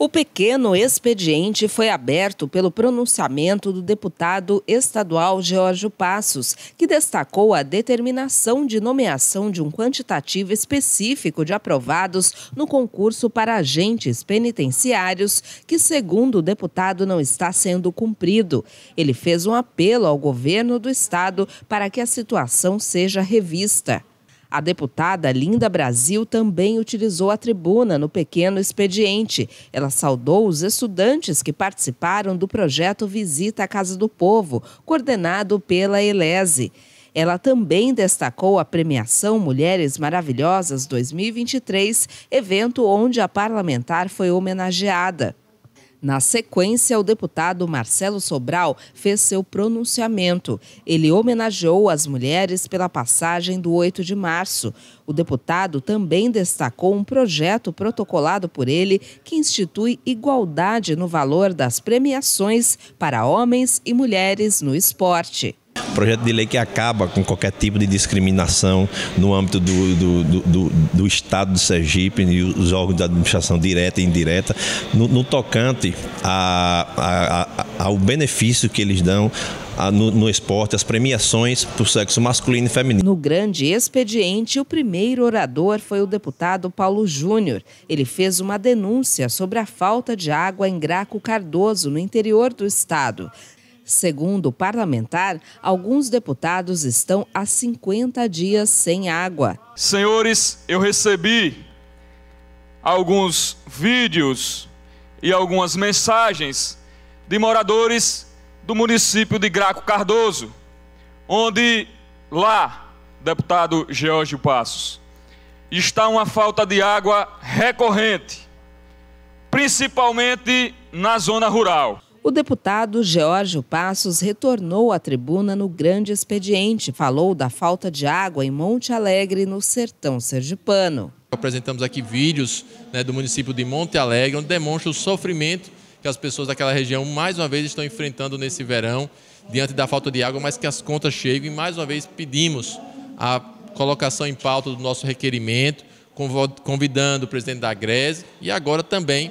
O pequeno expediente foi aberto pelo pronunciamento do deputado estadual Jorge Passos, que destacou a determinação de nomeação de um quantitativo específico de aprovados no concurso para agentes penitenciários, que, segundo o deputado, não está sendo cumprido. Ele fez um apelo ao governo do estado para que a situação seja revista. A deputada Linda Brasil também utilizou a tribuna no pequeno expediente. Ela saudou os estudantes que participaram do projeto Visita à Casa do Povo, coordenado pela Elese. Ela também destacou a premiação Mulheres Maravilhosas 2023, evento onde a parlamentar foi homenageada. Na sequência, o deputado Marcelo Sobral fez seu pronunciamento. Ele homenageou as mulheres pela passagem do 8 de março. O deputado também destacou um projeto protocolado por ele que institui igualdade no valor das premiações para homens e mulheres no esporte projeto de lei que acaba com qualquer tipo de discriminação no âmbito do, do, do, do, do Estado do Sergipe e os órgãos de administração direta e indireta, no, no tocante a, a, a, ao benefício que eles dão no, no, esporte, as premiações para o sexo masculino e feminino. No grande expediente, o primeiro orador foi o deputado Paulo Júnior. Ele fez uma denúncia sobre a falta de água em Graco Cardoso, no interior do estado. Segundo o parlamentar, alguns deputados estão há 50 dias sem água. Senhores, eu recebi alguns vídeos e algumas mensagens de moradores do município de Graco Cardoso, onde lá, deputado George Passos, está uma falta de água recorrente, principalmente na zona rural. O deputado Geórgio Passos retornou à tribuna no grande expediente, falou da falta de água em Monte Alegre, no sertão sergipano. Apresentamos aqui vídeos né, do município de Monte Alegre, onde demonstra o sofrimento que as pessoas daquela região mais uma vez estão enfrentando nesse verão, diante da falta de água, mas que as contas chegam e mais uma vez pedimos a colocação em pauta do nosso requerimento, convidando o presidente da Grese e agora também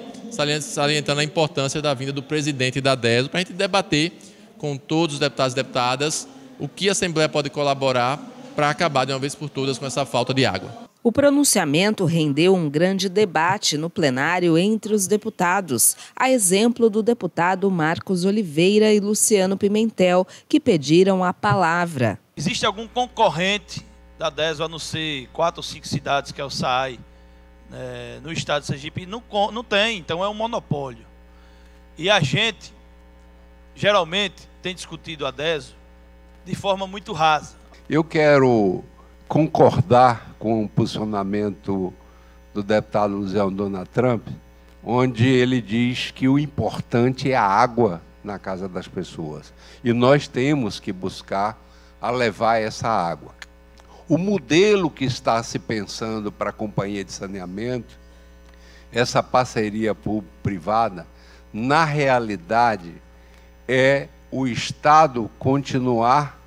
salientando a importância da vinda do presidente da DESO para a gente debater com todos os deputados e deputadas o que a Assembleia pode colaborar para acabar de uma vez por todas com essa falta de água. O pronunciamento rendeu um grande debate no plenário entre os deputados, a exemplo do deputado Marcos Oliveira e Luciano Pimentel, que pediram a palavra. Existe algum concorrente da DESO, a não ser quatro ou cinco cidades, que é o SAAI, é, no estado de Sergipe não, não tem, então é um monopólio. E a gente, geralmente, tem discutido a DESO de forma muito rasa. Eu quero concordar com o posicionamento do deputado Luziel Dona Trump, onde ele diz que o importante é a água na casa das pessoas. E nós temos que buscar a levar essa água o modelo que está se pensando para a companhia de saneamento, essa parceria público-privada, na realidade, é o Estado continuar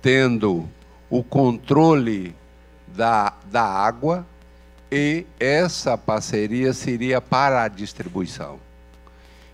tendo o controle da, da água e essa parceria seria para a distribuição.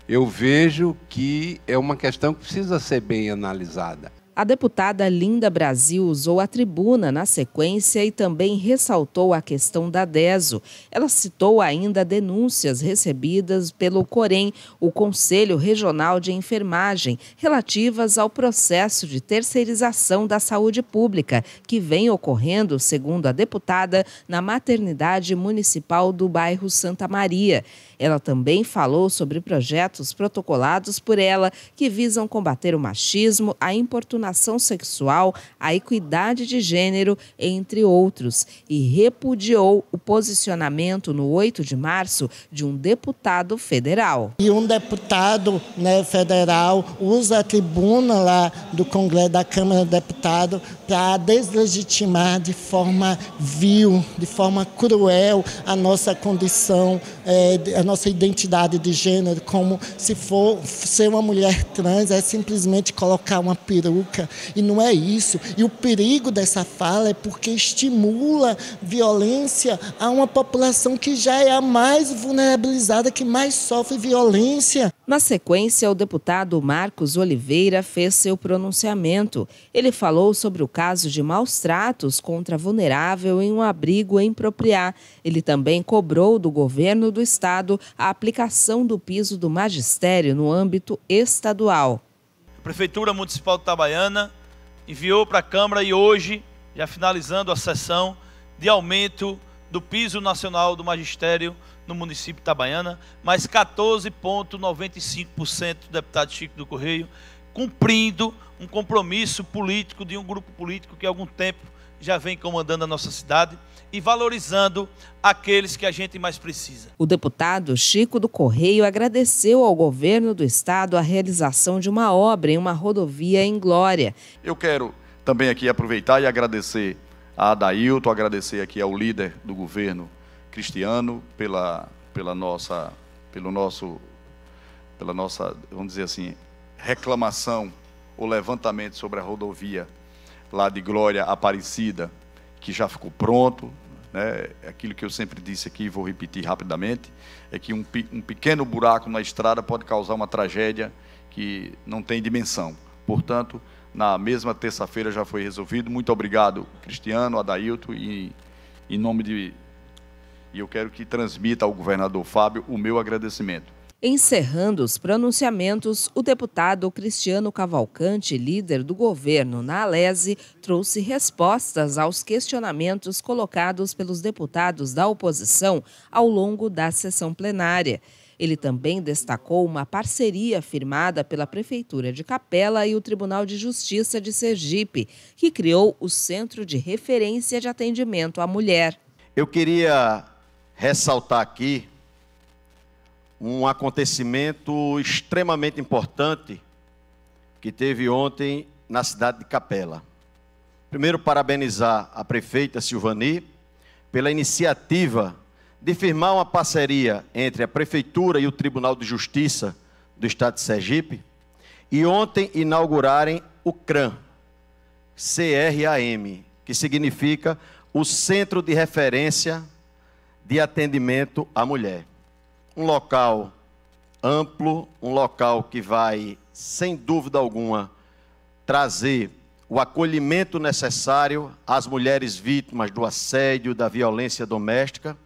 Eu vejo que é uma questão que precisa ser bem analisada. A deputada Linda Brasil usou a tribuna na sequência e também ressaltou a questão da DESO. Ela citou ainda denúncias recebidas pelo COREM, o Conselho Regional de Enfermagem, relativas ao processo de terceirização da saúde pública, que vem ocorrendo, segundo a deputada, na maternidade municipal do bairro Santa Maria. Ela também falou sobre projetos protocolados por ela que visam combater o machismo, a importunação orientação sexual, a equidade de gênero, entre outros, e repudiou o posicionamento no 8 de março de um deputado federal. E um deputado né, federal usa a tribuna lá do Congresso da Câmara de Deputados para deslegitimar de forma vil, de forma cruel a nossa condição, é, a nossa identidade de gênero, como se for ser uma mulher trans é simplesmente colocar uma peruca e não é isso. E o perigo dessa fala é porque estimula violência a uma população que já é a mais vulnerabilizada, que mais sofre violência. Na sequência, o deputado Marcos Oliveira fez seu pronunciamento. Ele falou sobre o caso de maus tratos contra vulnerável em um abrigo em Ele também cobrou do governo do estado a aplicação do piso do magistério no âmbito estadual. A Prefeitura Municipal de Itabaiana enviou para a Câmara e hoje, já finalizando a sessão, de aumento do piso nacional do magistério no município de Itabaiana, mais 14,95%, deputado Chico do Correio, cumprindo um compromisso político de um grupo político que há algum tempo já vem comandando a nossa cidade e valorizando aqueles que a gente mais precisa. O deputado Chico do Correio agradeceu ao governo do estado a realização de uma obra em uma rodovia em Glória. Eu quero também aqui aproveitar e agradecer a Adailto, agradecer aqui ao líder do governo Cristiano pela, pela nossa pelo nosso pela nossa, vamos dizer assim, reclamação ou levantamento sobre a rodovia lá de Glória Aparecida, que já ficou pronto. Né? É aquilo que eu sempre disse aqui, vou repetir rapidamente, é que um, um pequeno buraco na estrada pode causar uma tragédia que não tem dimensão. Portanto, na mesma terça-feira já foi resolvido. Muito obrigado, Cristiano, Adailto, e em nome de. E eu quero que transmita ao governador Fábio o meu agradecimento. Encerrando os pronunciamentos, o deputado Cristiano Cavalcante, líder do governo na Alese, trouxe respostas aos questionamentos colocados pelos deputados da oposição ao longo da sessão plenária. Ele também destacou uma parceria firmada pela Prefeitura de Capela e o Tribunal de Justiça de Sergipe, que criou o Centro de Referência de Atendimento à Mulher. Eu queria ressaltar aqui um acontecimento extremamente importante que teve ontem na cidade de Capela. Primeiro, parabenizar a prefeita Silvani pela iniciativa de firmar uma parceria entre a Prefeitura e o Tribunal de Justiça do Estado de Sergipe e ontem inaugurarem o CRAM, CRAM, que significa o Centro de Referência de Atendimento à Mulher um local amplo, um local que vai, sem dúvida alguma, trazer o acolhimento necessário às mulheres vítimas do assédio, da violência doméstica